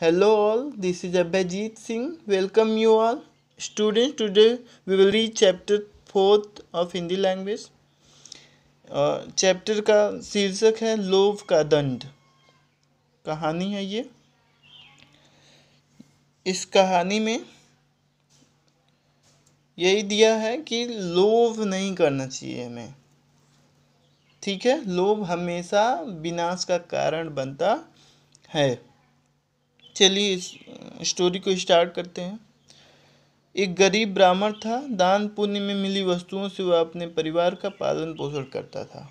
hello all this is Abhijit Singh welcome you all student today we will read chapter fourth of Hindi language chapter का शीर्षक है लोभ का दंड कहानी है ये इस कहानी में यही दिया है कि लोभ नहीं करना चाहिए हमें ठीक है लोभ हमेशा विनाश का कारण बनता है चलिए इस स्टोरी को स्टार्ट करते हैं एक गरीब ब्राह्मण था दान पुण्य में मिली वस्तुओं से वह अपने परिवार का पालन पोषण करता था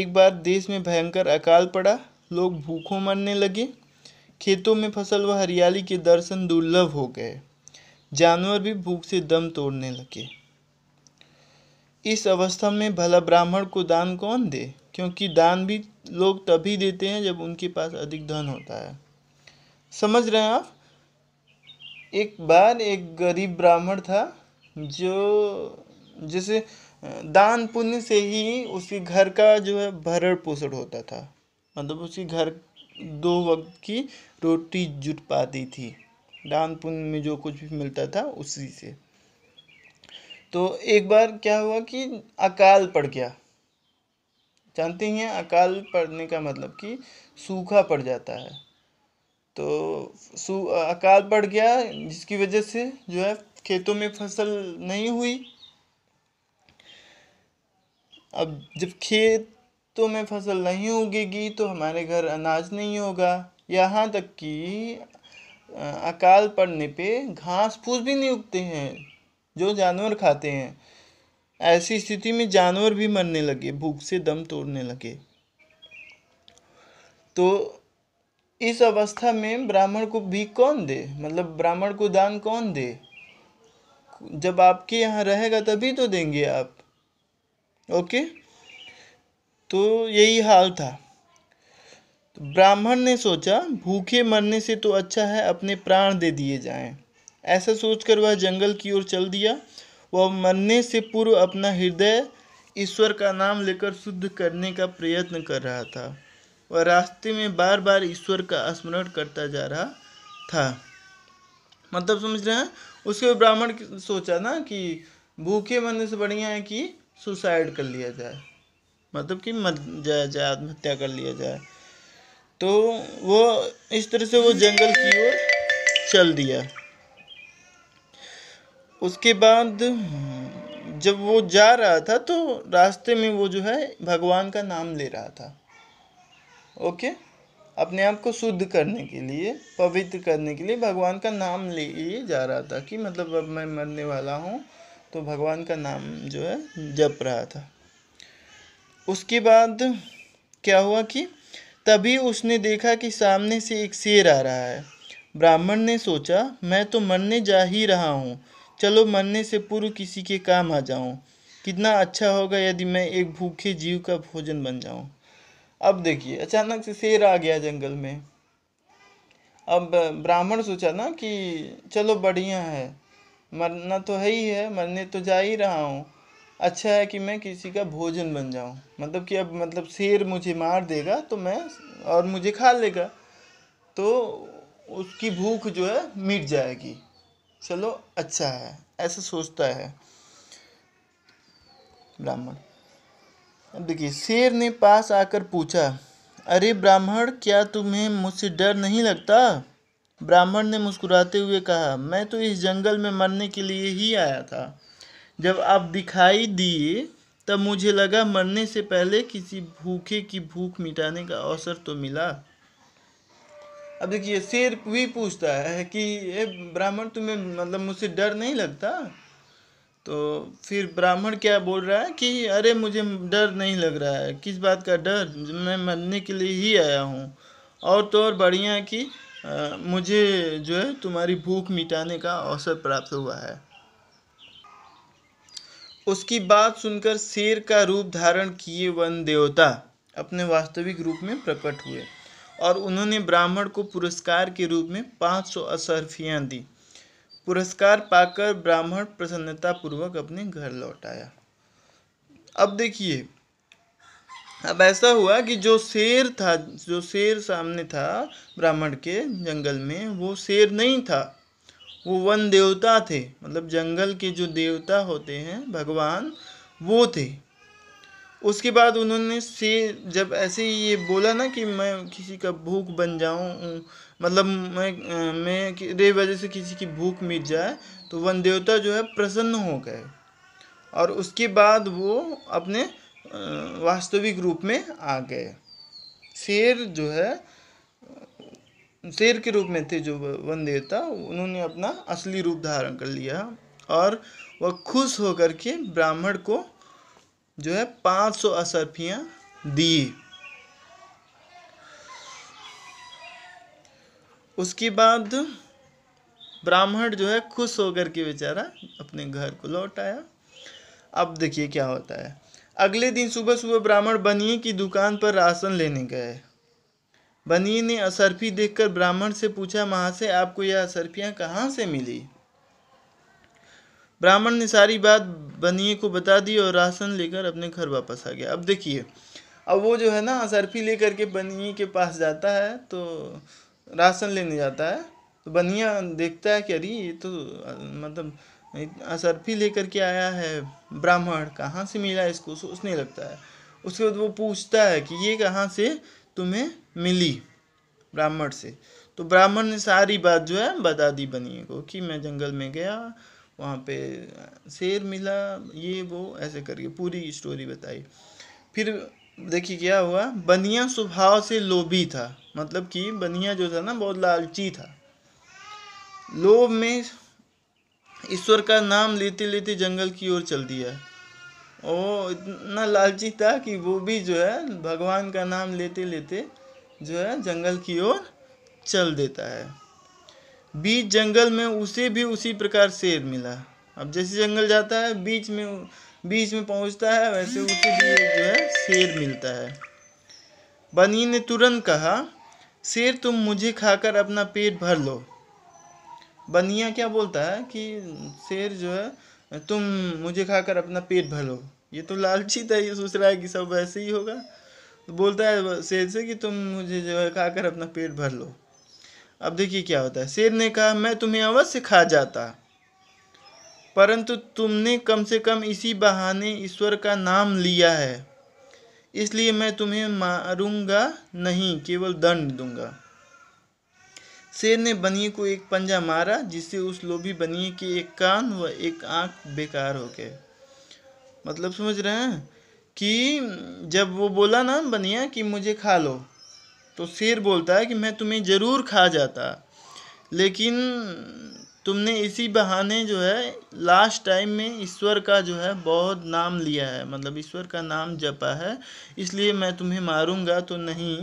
एक बार देश में भयंकर अकाल पड़ा लोग भूखों मरने लगे खेतों में फसल व हरियाली के दर्शन दुर्लभ हो गए जानवर भी भूख से दम तोड़ने लगे इस अवस्था में भला ब्राह्मण को दान कौन दे क्योंकि दान भी लोग तभी देते हैं जब उनके पास अधिक धन होता है समझ रहे हैं आप एक बार एक गरीब ब्राह्मण था जो जैसे दान पुण्य से ही उसके घर का जो है भरण पोषण होता था मतलब उसके घर दो वक्त की रोटी जुट पाती थी दान पुण्य में जो कुछ भी मिलता था उसी से तो एक बार क्या हुआ कि अकाल पड़ गया जानते ही हैं अकाल पड़ने का मतलब कि सूखा पड़ जाता है तो सू अकाल पड़ गया जिसकी वजह से जो है खेतों में फसल नहीं हुई अब जब खेतों में फसल नहीं उगेगी तो हमारे घर अनाज नहीं होगा यहाँ तक कि अकाल पड़ने पे घास फूस भी नहीं उगते हैं जो जानवर खाते हैं ऐसी स्थिति में जानवर भी मरने लगे भूख से दम तोड़ने लगे तो इस अवस्था में ब्राह्मण को भी कौन दे मतलब ब्राह्मण को दान कौन दे जब आपके यहाँ रहेगा तभी तो देंगे आप ओके तो यही हाल था तो ब्राह्मण ने सोचा भूखे मरने से तो अच्छा है अपने प्राण दे दिए जाएं ऐसा सोचकर वह जंगल की ओर चल दिया वह मरने से पूर्व अपना हृदय ईश्वर का नाम लेकर शुद्ध करने का प्रयत्न कर रहा था वह रास्ते में बार बार ईश्वर का स्मरण करता जा रहा था मतलब समझ रहे हैं उसके ब्राह्मण सोचा ना कि भूखे मरने से बढ़िया है कि सुसाइड कर लिया जाए मतलब कि मर जाया जाए आत्महत्या कर लिया जाए तो वो इस तरह से वो जंगल की ओर चल दिया उसके बाद जब वो जा रहा था तो रास्ते में वो जो है भगवान का नाम ले रहा था ओके अपने आप को शुद्ध करने के लिए पवित्र करने के लिए भगवान का नाम ले जा रहा था कि मतलब अब मैं मरने वाला हूँ तो भगवान का नाम जो है जप रहा था उसके बाद क्या हुआ कि तभी उसने देखा कि सामने से एक शेर आ रहा है ब्राह्मण ने सोचा मैं तो मरने जा ही रहा हूँ चलो मरने से पूर्व किसी के काम आ जाऊं कितना अच्छा होगा यदि मैं एक भूखे जीव का भोजन बन जाऊं अब देखिए अचानक से शेर आ गया जंगल में अब ब्राह्मण सोचा ना कि चलो बढ़िया है मरना तो है ही है मरने तो जा ही रहा हूँ अच्छा है कि मैं किसी का भोजन बन जाऊँ मतलब कि अब मतलब शेर मुझे मार देगा तो मैं और मुझे खा लेगा तो उसकी भूख जो है मिट जाएगी चलो अच्छा है ऐसा सोचता है ब्राह्मण अब देखिए शेर ने पास आकर पूछा अरे ब्राह्मण क्या तुम्हें मुझसे डर नहीं लगता ब्राह्मण ने मुस्कुराते हुए कहा मैं तो इस जंगल में मरने के लिए ही आया था जब आप दिखाई दिए तब मुझे लगा मरने से पहले किसी भूखे की भूख मिटाने का अवसर तो मिला अब देखिए शेर भी पूछता है कि ये ब्राह्मण तुम्हें मतलब मुझसे डर नहीं लगता तो फिर ब्राह्मण क्या बोल रहा है कि अरे मुझे डर नहीं लग रहा है किस बात का डर मैं मरने के लिए ही आया हूँ और तो और बढ़िया है कि आ, मुझे जो है तुम्हारी भूख मिटाने का अवसर प्राप्त हुआ है उसकी बात सुनकर शेर का रूप धारण किए वन देवता अपने वास्तविक रूप में प्रकट हुए और उन्होंने ब्राह्मण को पुरस्कार के रूप में पाँच सौ असरफियाँ दी पुरस्कार पाकर ब्राह्मण प्रसन्नतापूर्वक अपने घर लौट आया अब देखिए अब ऐसा हुआ कि जो शेर था जो शेर सामने था ब्राह्मण के जंगल में वो शेर नहीं था वो वन देवता थे मतलब जंगल के जो देवता होते हैं भगवान वो थे उसके बाद उन्होंने से जब ऐसे ही ये बोला ना कि मैं किसी का भूख बन जाऊँ मतलब मैं मैं रे वजह से किसी की भूख मिट जाए तो वन देवता जो है प्रसन्न हो गए और उसके बाद वो अपने वास्तविक रूप में आ गए शेर जो है शेर के रूप में थे जो वन देवता उन्होंने अपना असली रूप धारण कर लिया और वह खुश होकर के ब्राह्मण को जो है पाँच सौ अशरफियाँ दी उसके बाद ब्राह्मण जो है खुश होकर के बेचारा अपने घर को लौट आया अब देखिए क्या होता है अगले दिन सुबह सुबह ब्राह्मण बनिए की दुकान पर राशन लेने गए बनिए ने असरफी देखकर ब्राह्मण से पूछा महा से आपको यह असरफियाँ कहाँ से मिली ब्राह्मण ने सारी बात बनिए को बता दी और राशन लेकर अपने घर वापस आ गया अब देखिए अब वो जो है ना सरफी लेकर के बनिए के पास जाता है तो राशन लेने जाता है तो बनिया देखता है कि अरे ये तो मतलब असरफी लेकर के आया है ब्राह्मण कहाँ से मिला इसको सोचने लगता है उसके बाद वो पूछता है कि ये कहाँ से तुम्हें मिली ब्राह्मण से तो ब्राह्मण ने सारी बात जो है बता दी बनिए को कि मैं जंगल में गया वहाँ पे शेर मिला ये वो ऐसे करके पूरी स्टोरी बताई फिर देखिए क्या हुआ बनिया स्वभाव से लोभी था मतलब कि बनिया जो था ना बहुत लालची था लोभ में ईश्वर का नाम लेते लेते जंगल की ओर चल दिया ओ इतना लालची था कि वो भी जो है भगवान का नाम लेते लेते जो है जंगल की ओर चल देता है बीच जंगल में उसे भी उसी प्रकार शेर मिला अब जैसे जंगल जाता है बीच में बीच में पहुंचता है वैसे उसे भी जो है शेर मिलता है बनी ने तुरंत कहा शेर तुम मुझे खाकर अपना पेट भर लो बनिया क्या बोलता है कि शेर जो है तुम मुझे खाकर अपना पेट भर लो ये तो लालची था ये सोच रहा है कि सब वैसे ही होगा तो बोलता है शेर से कि तुम मुझे जो है खाकर अपना पेट भर लो अब देखिए क्या होता है शेर ने कहा मैं तुम्हें अवश्य खा जाता परंतु तुमने कम से कम इसी बहाने ईश्वर का नाम लिया है इसलिए मैं तुम्हें मारूंगा नहीं केवल दंड दूंगा शेर ने बनिए को एक पंजा मारा जिससे उस लोभी बनिए के एक कान व एक आंख बेकार हो गए मतलब समझ रहे हैं कि जब वो बोला ना बनिया कि मुझे खा लो तो शेर बोलता है कि मैं तुम्हें ज़रूर खा जाता लेकिन तुमने इसी बहाने जो है लास्ट टाइम में ईश्वर का जो है बहुत नाम लिया है मतलब ईश्वर का नाम जपा है इसलिए मैं तुम्हें मारूंगा तो नहीं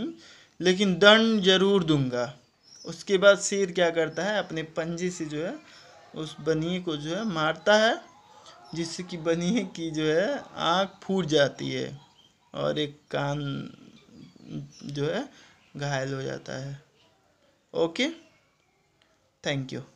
लेकिन दंड जरूर दूंगा उसके बाद शेर क्या करता है अपने पंजे से जो है उस बनिए को जो है मारता है जिससे कि बनिए की जो है आँख फूट जाती है और एक कान जो है घायल हो जाता है ओके थैंक यू